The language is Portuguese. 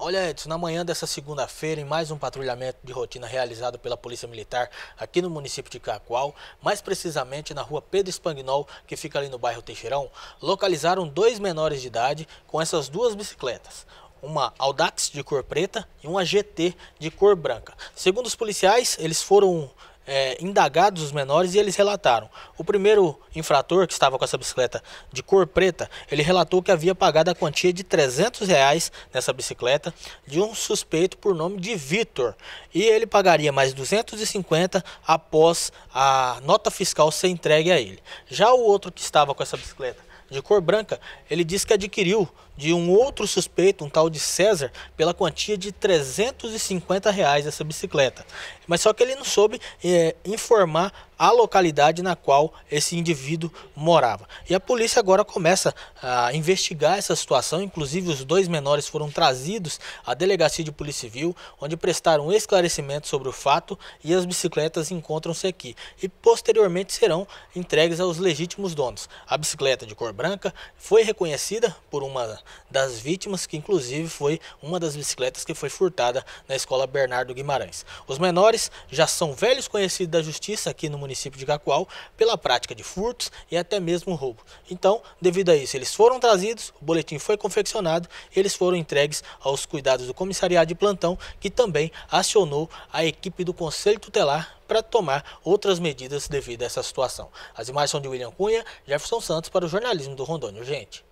Olha, Edson, na manhã dessa segunda-feira, em mais um patrulhamento de rotina realizado pela Polícia Militar aqui no município de Cacoal, mais precisamente na rua Pedro Espangnol, que fica ali no bairro Teixeirão, localizaram dois menores de idade com essas duas bicicletas uma Audax de cor preta e uma GT de cor branca. Segundo os policiais, eles foram é, indagados os menores e eles relataram. O primeiro infrator, que estava com essa bicicleta de cor preta, ele relatou que havia pagado a quantia de 300 reais nessa bicicleta de um suspeito por nome de Vitor. E ele pagaria mais 250 após a nota fiscal ser entregue a ele. Já o outro que estava com essa bicicleta de cor branca, ele diz que adquiriu de um outro suspeito, um tal de César, pela quantia de 350 reais essa bicicleta. Mas só que ele não soube é, informar a localidade na qual esse indivíduo morava. E a polícia agora começa a investigar essa situação, inclusive os dois menores foram trazidos à delegacia de polícia civil, onde prestaram esclarecimento sobre o fato e as bicicletas encontram-se aqui e posteriormente serão entregues aos legítimos donos. A bicicleta de cor branca foi reconhecida por uma das vítimas, que inclusive foi uma das bicicletas que foi furtada na escola Bernardo Guimarães. Os menores já são velhos conhecidos da justiça aqui no município município de Gacual pela prática de furtos e até mesmo roubo. Então, devido a isso, eles foram trazidos, o boletim foi confeccionado, eles foram entregues aos cuidados do comissariado de plantão, que também acionou a equipe do Conselho Tutelar para tomar outras medidas devido a essa situação. As imagens são de William Cunha, Jefferson Santos para o jornalismo do Rondônia, gente.